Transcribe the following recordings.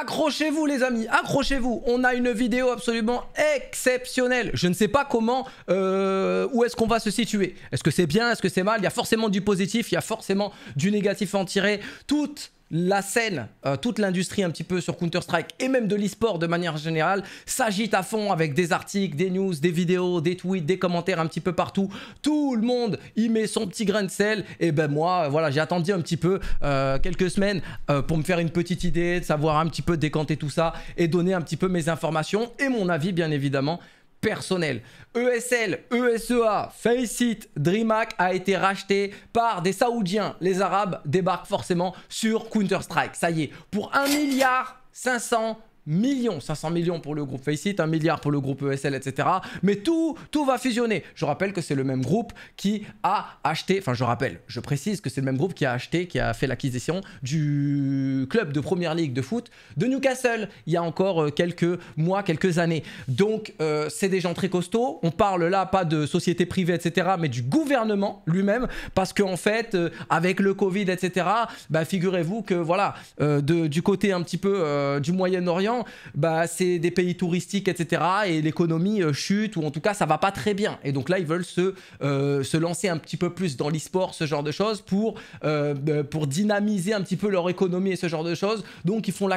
Accrochez-vous les amis, accrochez-vous. On a une vidéo absolument exceptionnelle. Je ne sais pas comment, euh, où est-ce qu'on va se situer. Est-ce que c'est bien, est-ce que c'est mal Il y a forcément du positif, il y a forcément du négatif à en tirer. Toutes la scène, euh, toute l'industrie un petit peu sur Counter-Strike et même de l'e-sport de manière générale s'agite à fond avec des articles, des news, des vidéos, des tweets, des commentaires un petit peu partout. Tout le monde y met son petit grain de sel. Et ben moi, voilà, j'ai attendu un petit peu euh, quelques semaines euh, pour me faire une petite idée, de savoir un petit peu décanter tout ça et donner un petit peu mes informations et mon avis bien évidemment personnel. ESL, ESEA, Faceit, DreamHack a été racheté par des Saoudiens. Les Arabes débarquent forcément sur Counter-Strike. Ça y est, pour 1,5 milliard 500 millions, 500 millions pour le groupe Faceit, 1 milliard pour le groupe ESL, etc. Mais tout, tout va fusionner. Je rappelle que c'est le même groupe qui a acheté, enfin je rappelle, je précise que c'est le même groupe qui a acheté, qui a fait l'acquisition du club de première ligue de foot de Newcastle il y a encore euh, quelques mois, quelques années. Donc euh, c'est des gens très costauds. On parle là pas de société privée, etc., mais du gouvernement lui-même, parce qu'en en fait, euh, avec le Covid, etc., bah, figurez-vous que voilà, de, du côté un petit peu du Moyen-Orient, bah, c'est des pays touristiques, etc. Et l'économie euh, chute, ou en tout cas, ça va pas très bien. Et donc là, ils veulent se, euh, se lancer un petit peu plus dans l'e-sport, ce genre de choses, pour, euh, bah, pour dynamiser un petit peu leur économie et ce genre de choses. Donc, ils font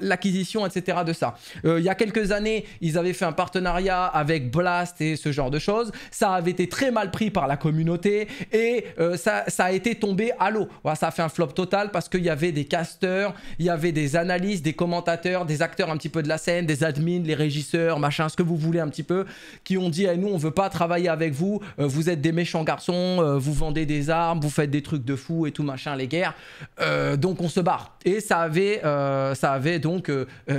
l'acquisition, etc. de ça. il y a quelques années, ils avaient fait un partenariat avec Blast et ce genre de choses. Ça avait été très mal pris par la communauté et ça, a été tombé à l'eau. ça a fait un flop total parce qu'il y avait des casteurs, il y avait des analystes, des commentateurs, des acteurs un petit peu de la scène, des admins, les régisseurs, machin, ce que vous voulez un petit peu, qui ont dit à eh, nous on veut pas travailler avec vous, euh, vous êtes des méchants garçons, euh, vous vendez des armes, vous faites des trucs de fous et tout machin, les guerres, euh, donc on se barre. Et ça avait, ça avait donc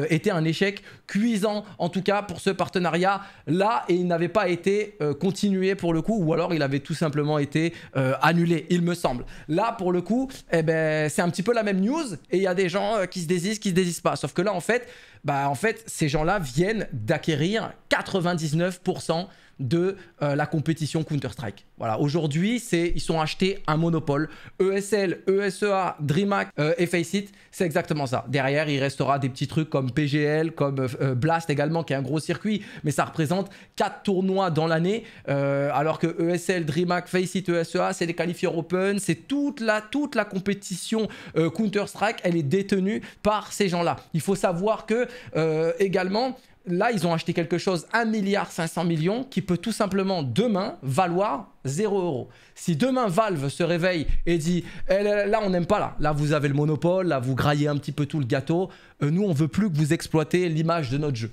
été un échec cuisant en tout cas pour ce partenariat là et il n'avait pas été continué pour le coup ou alors il avait tout simplement été annulé, il me semble. Là pour le coup, eh ben, c'est un petit peu la même news et il y a des gens qui se désistent, qui se désistent pas. Sauf que là, en fait, bah en fait, ces gens-là viennent d'acquérir 99% de euh, la compétition Counter-Strike. Voilà, aujourd'hui, c'est ils sont achetés un monopole. ESL, ESEA, DreamHack euh, et Faceit, c'est exactement ça. Derrière, il restera des petits trucs comme PGL, comme euh, Blast également, qui est un gros circuit, mais ça représente 4 tournois dans l'année, alors que ESL, DreamHack, Faceit, ESEA, c'est les qualifiers open, c'est toute la, toute la compétition Counter-Strike, elle est détenue par ces gens-là. Il faut savoir que également, là, ils ont acheté quelque chose, 1 milliard 500 millions, qui peut tout simplement demain valoir 0 euros. Si demain Valve se réveille et dit eh, là, on n'aime pas là, là vous avez le monopole, là vous graillez un petit peu tout le gâteau, euh, nous on veut plus que vous exploitez l'image de notre jeu.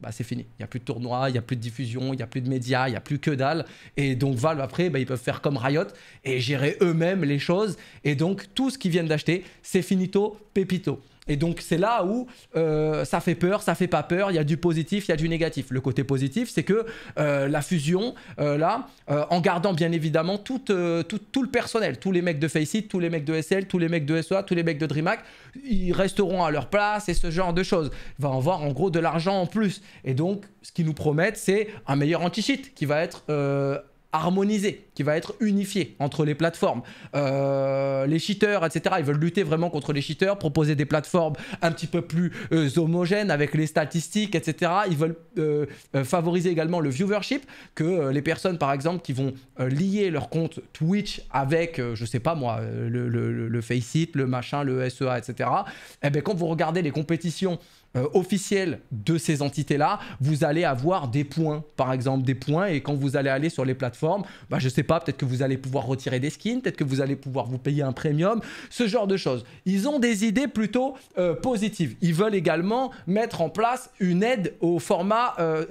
Bah, c'est fini. Il n'y a plus de tournoi, il n'y a plus de diffusion, il n'y a plus de médias, il n'y a plus que dalle. Et donc Valve, après, bah, ils peuvent faire comme Riot et gérer eux-mêmes les choses. Et donc, tout ce qu'ils viennent d'acheter, c'est finito, pépito. Et donc c'est là où euh, ça fait peur, ça fait pas peur, il y a du positif, il y a du négatif. Le côté positif, c'est que euh, la fusion, euh, là, en gardant bien évidemment tout, le personnel, tous les mecs de Faceit, tous les mecs de SL, tous les mecs de SOA, tous les mecs de DreamHack, ils resteront à leur place et ce genre de choses. Il va en avoir en gros de l'argent en plus. Et donc ce qu'ils nous promettent, c'est un meilleur anti-cheat qui va être harmonisé, qui va être unifié entre les plateformes. Euh, les cheaters, etc., ils veulent lutter vraiment contre les cheaters, proposer des plateformes un petit peu plus euh, homogènes avec les statistiques, etc. Ils veulent euh, favoriser également le viewership, que les personnes, par exemple, qui vont lier leur compte Twitch avec, je sais pas moi, le, le, le Faceit, le machin, le SEA, etc., eh bien, quand vous regardez les compétitions euh, officiel de ces entités-là, vous allez avoir des points, par exemple des points, et quand vous allez aller sur les plateformes, je bah, je sais pas, peut-être que vous allez pouvoir retirer des skins, peut-être que vous allez pouvoir vous payer un premium, ce genre de choses. Ils ont des idées plutôt euh, positives. Ils veulent également mettre en place une aide au format, euh,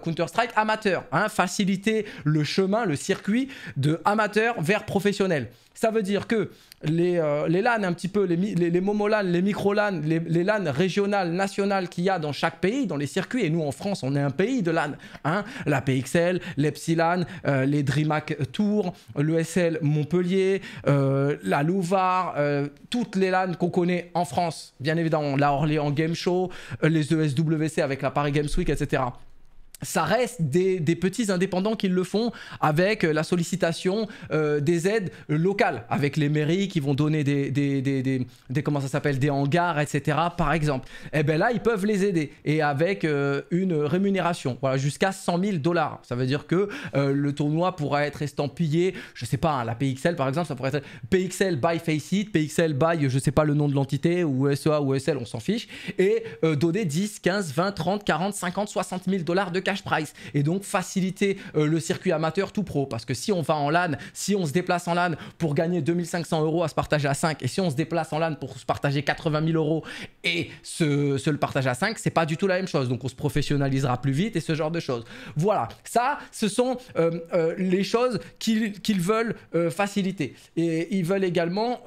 Counter-Strike amateur, hein, faciliter le chemin, le circuit de amateur vers professionnel. Ça veut dire que les, euh, les LAN, un petit peu, les, les, les momo les micro-LAN, les, les régionales, nationales qu'il y a dans chaque pays, dans les circuits, et nous en France, on est un pays de LAN. Hein la PXL, l'Epsilon, euh, les DreamHack Tours, l'ESL Montpellier, euh, la Louvard, toutes les LAN qu'on connaît en France, bien évidemment, la Orléans Game Show, les ESWC avec la Paris Games Week, etc ça reste des, petits indépendants qui le font avec euh, la sollicitation euh, des aides locales, avec les mairies qui vont donner des, des, comment ça s'appelle, des hangars, etc. Par exemple. Et eh ben là, ils peuvent les aider et avec euh, une rémunération, voilà, jusqu'à 100 000 dollars. Ça veut dire que le tournoi pourra être estampillé, je sais pas, hein, la PXL par exemple, ça pourrait être PXL by Faceit, PXL by, je sais pas le nom de l'entité, ou SEA ou SL, on s'en fiche, et donner 10, 15, 20, 30, 40, 50, 60 000 dollars de cash price et donc faciliter euh, le circuit amateur tout pro. Parce que si on va en LAN, si on se déplace en LAN pour gagner 2500 euros à se partager à 5 et si on se déplace en LAN pour se partager 80 000 euros et se, le partager à 5, c'est pas du tout la même chose. Donc on se professionnalisera plus vite et ce genre de choses. Voilà, ça, ce sont euh, euh, les choses qu'ils veulent faciliter. Et ils veulent également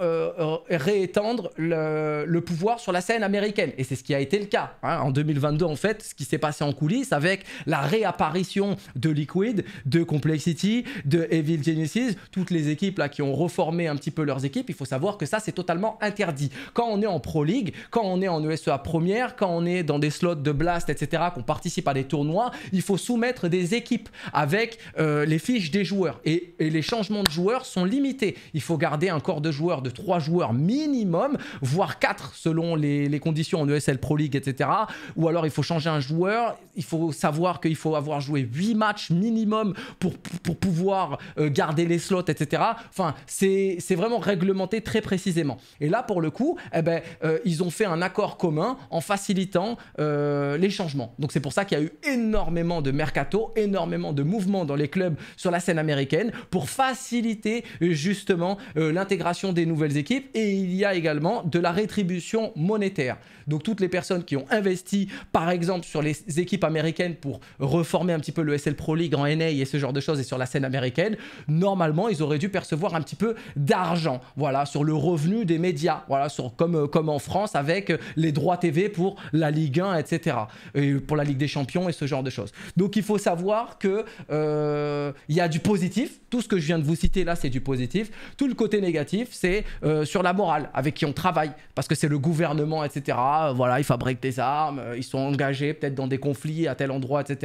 réétendre le, pouvoir sur la scène américaine. Et c'est ce qui a été le cas. Hein. En 2022, en fait, ce qui s'est passé en coulisses avec la réapparition de Liquid, de Complexity, de Evil Genesis, toutes les équipes là qui ont reformé un petit peu leurs équipes, il faut savoir que ça c'est totalement interdit. Quand on est en Pro League, quand on est en ESEA première, quand on est dans des slots de blast, etc., qu'on participe à des tournois, il faut soumettre des équipes avec euh, les fiches des joueurs et, les changements de joueurs sont limités. Il faut garder un corps de joueurs de 3 joueurs minimum, voire 4 selon les, les, conditions en ESL Pro League, etc. Ou alors il faut changer un joueur, il faut savoir qu'il faut avoir joué 8 matchs minimum pour, pouvoir euh, garder les slots, etc. Enfin, c'est vraiment réglementé très précisément. Et là, pour le coup, eh ben, euh, ils ont fait un accord commun en facilitant euh, les changements. Donc c'est pour ça qu'il y a eu énormément de mercato, énormément de mouvements dans les clubs sur la scène américaine pour faciliter justement l'intégration des nouvelles équipes. Et il y a également de la rétribution monétaire. Donc toutes les personnes qui ont investi, par exemple, sur les équipes américaines pour reformer un petit peu le SL Pro League en NA et ce genre de choses et sur la scène américaine, normalement, ils auraient dû percevoir un petit peu d'argent, voilà, sur le revenu des médias, voilà, sur, comme, euh, comme en France avec les droits TV pour la Ligue 1, etc. Et pour la Ligue des Champions et ce genre de choses. Donc il faut savoir que euh, il y a du positif. Tout ce que je viens de vous citer là, c'est du positif. Tout le côté négatif, c'est euh, sur la morale avec qui on travaille, parce que c'est le gouvernement, etc. Voilà, ils fabriquent des armes, ils sont engagés peut-être dans des conflits à tel endroit, etc.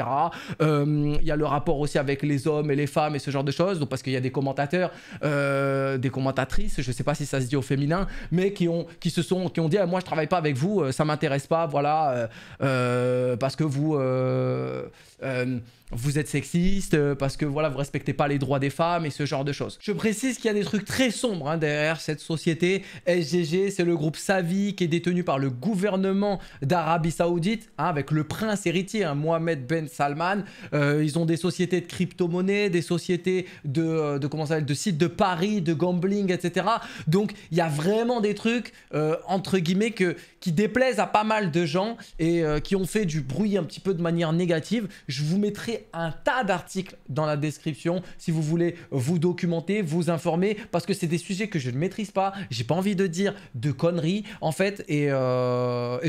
Euh, il y a le rapport aussi avec les hommes et les femmes et ce genre de choses, donc parce qu'il y a des commentateurs, euh, des commentatrices, je ne sais pas si ça se dit au féminin, mais qui ont, qui se sont, qui ont dit, eh, moi je travaille pas avec vous, euh, ça m'intéresse pas, voilà, parce que vous vous êtes sexiste parce que voilà vous respectez pas les droits des femmes et ce genre de choses. Je précise qu'il y a des trucs très sombres hein, derrière cette société. SGG, c'est le groupe Savi qui est détenu par le gouvernement d'Arabie Saoudite hein, avec le prince héritier hein, Mohamed Ben Salman. Euh, ils ont des sociétés de crypto-monnaies, des sociétés de, euh, comment de sites de paris, de gambling, etc. Donc il y a vraiment des trucs, euh, entre guillemets, que, qui déplaisent à pas mal de gens et qui ont fait du bruit un petit peu de manière négative. Je vous mettrai un tas d'articles dans la description si vous voulez vous documenter, vous informer, parce que c'est des sujets que je ne maîtrise pas, j'ai pas envie de dire de conneries, en fait, et,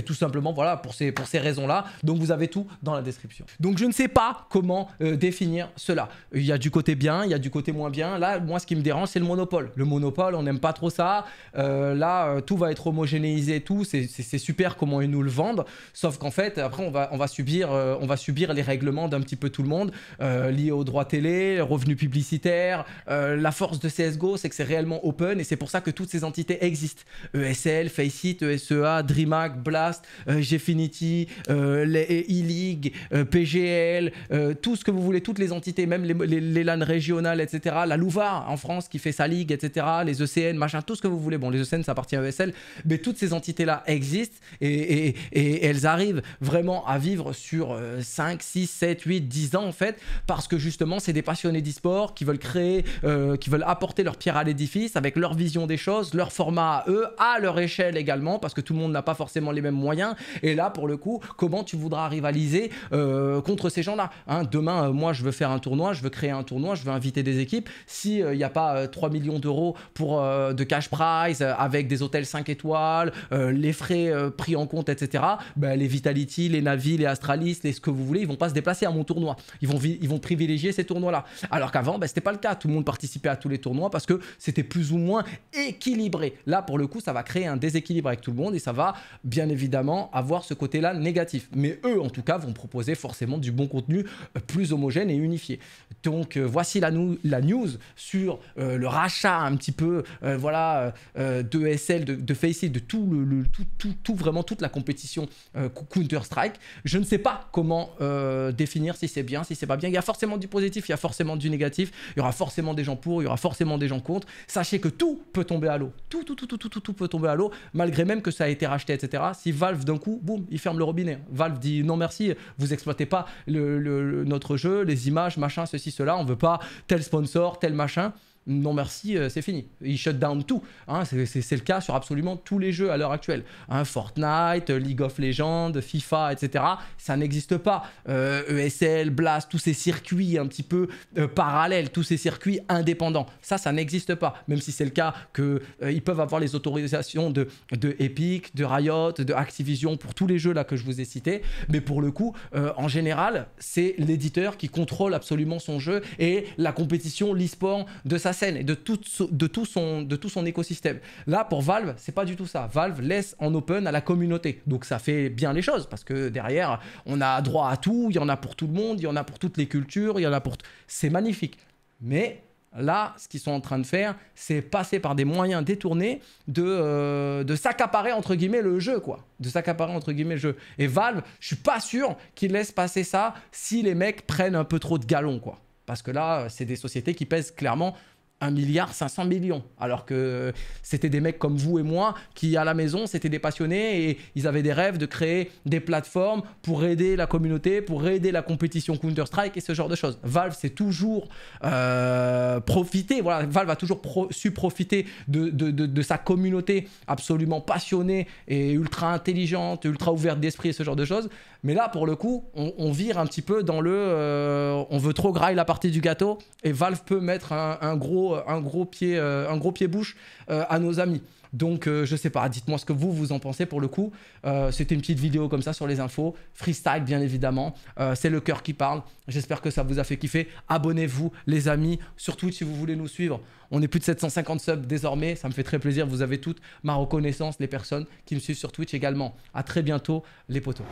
tout simplement, voilà, pour ces, pour ces raisons-là. Donc vous avez tout dans la description. Donc je ne sais pas comment euh, définir cela. Il y a du côté bien, il y a du côté moins bien. Là, moi, ce qui me dérange, c'est le monopole. Le monopole, on n'aime pas trop ça. Euh, là, euh, tout va être homogénéisé, tout. C'est super comment ils nous le vendent. Sauf qu'en fait, après, on va, on va subir, on va subir les règlements d'un petit peu tout le monde liés au droit télé, revenus publicitaires. la force de CSGO, c'est que c'est réellement open et c'est pour ça que toutes ces entités existent. ESL, Faceit, ESEA, DreamHack, Blast, Gfinity, les E-League, PG GL, euh, tout ce que vous voulez, toutes les entités, même les, les, LAN régionales, etc. La Louvard, en France qui fait sa ligue, etc. Les ECN, machin, tout ce que vous voulez. Bon, les ECN, ça appartient à ESL, mais toutes ces entités-là existent et, elles arrivent vraiment à vivre sur 5, 6, 7, 8, 10 ans en fait, parce que justement, c'est des passionnés d'e-sport qui veulent créer, euh, qui veulent apporter leur pierre à l'édifice avec leur vision des choses, leur format à eux, à leur échelle également, parce que tout le monde n'a pas forcément les mêmes moyens. Et là, pour le coup, comment tu voudras rivaliser euh, euh, contre ces gens-là. Hein, demain, euh, moi, je veux faire un tournoi, je veux créer un tournoi, je veux inviter des équipes. S'il n'y euh, a pas 3 millions d'euros pour de cash prize avec des hôtels 5 étoiles, les frais pris en compte, etc., bah, les Vitality, les Navi, les Astralis, les ce que vous voulez, ils vont pas se déplacer à mon tournoi. Ils vont, ils vont privilégier ces tournois-là. Alors qu'avant, ce bah, c'était pas le cas. Tout le monde participait à tous les tournois parce que c'était plus ou moins équilibré. Là, pour le coup, ça va créer un déséquilibre avec tout le monde et ça va bien évidemment avoir ce côté-là négatif. Mais eux, en tout cas, vont proposer forcément du bon contenu euh, plus homogène et unifié. Donc euh, voici la, la news sur euh, le rachat un petit peu voilà, de SL, de, de Faceit, de tout, le, tout, tout, tout, vraiment toute la compétition Counter-Strike. Je ne sais pas comment définir si c'est bien, si c'est pas bien. Il y a forcément du positif, il y a forcément du négatif, il y aura forcément des gens pour, il y aura forcément des gens contre. Sachez que tout peut tomber à l'eau. Tout, tout, tout, tout, tout, tout peut tomber à l'eau, malgré même que ça a été racheté, etc. Si Valve d'un coup, boum, il ferme le robinet. Valve dit non merci, vous exploitez pas le, le, notre jeu, les images, machin, ceci, cela, on veut pas tel sponsor, tel machin non merci, euh, c'est fini. Ils shut down tout. Hein, c'est le cas sur absolument tous les jeux à l'heure actuelle. Hein, Fortnite, euh, League of Legends, FIFA, etc. Ça n'existe pas. ESL, euh, e Blast, tous ces circuits un petit peu parallèles, tous ces circuits indépendants. Ça, ça n'existe pas. Même si c'est le cas qu'ils ils peuvent avoir les autorisations de, de Epic, de Riot, de Activision pour tous les jeux là que je vous ai cités. Mais pour le coup, en général, c'est l'éditeur qui contrôle absolument son jeu et la compétition, l'esport de sa scène et de tout, de tout, son, de tout son écosystème. Là, pour Valve, c'est pas du tout ça. Valve laisse en open à la communauté. Donc ça fait bien les choses parce que derrière, on a droit à tout, il y en a pour tout le monde, il y en a pour toutes les cultures, il y en a pour. C'est magnifique. Mais Là, ce qu'ils sont en train de faire, c'est passer par des moyens détournés de, euh, de s'accaparer entre guillemets le jeu, quoi. De s'accaparer entre guillemets le jeu. Et Valve, je suis pas sûr qu'ils laissent passer ça si les mecs prennent un peu trop de galons, quoi. Parce que là, c'est des sociétés qui pèsent clairement 1 milliard 500 millions. Alors que c'était des mecs comme vous et moi qui, à la maison, c'était des passionnés et ils avaient des rêves de créer des plateformes pour aider la communauté, pour aider la compétition Counter-Strike et ce genre de choses. Valve, s'est toujours euh, profité, profiter, voilà, Valve a toujours su profiter de, de, sa communauté absolument passionnée et ultra intelligente, ultra ouverte d'esprit et ce genre de choses. Mais là, pour le coup, on, vire un petit peu dans le. Euh, on veut trop grailler la partie du gâteau et Valve peut mettre un, gros, un gros pied, euh, un gros pied bouche euh, à nos amis. Donc euh, je sais pas, dites-moi ce que vous vous en pensez pour le coup. Euh, c'était une petite vidéo comme ça sur les infos, freestyle bien évidemment. Euh, c'est le cœur qui parle. J'espère que ça vous a fait kiffer. Abonnez-vous les amis sur Twitch si vous voulez nous suivre. On est plus de 750 subs désormais, ça me fait très plaisir. Vous avez toute ma reconnaissance, les personnes qui me suivent sur Twitch également. À très bientôt les potos.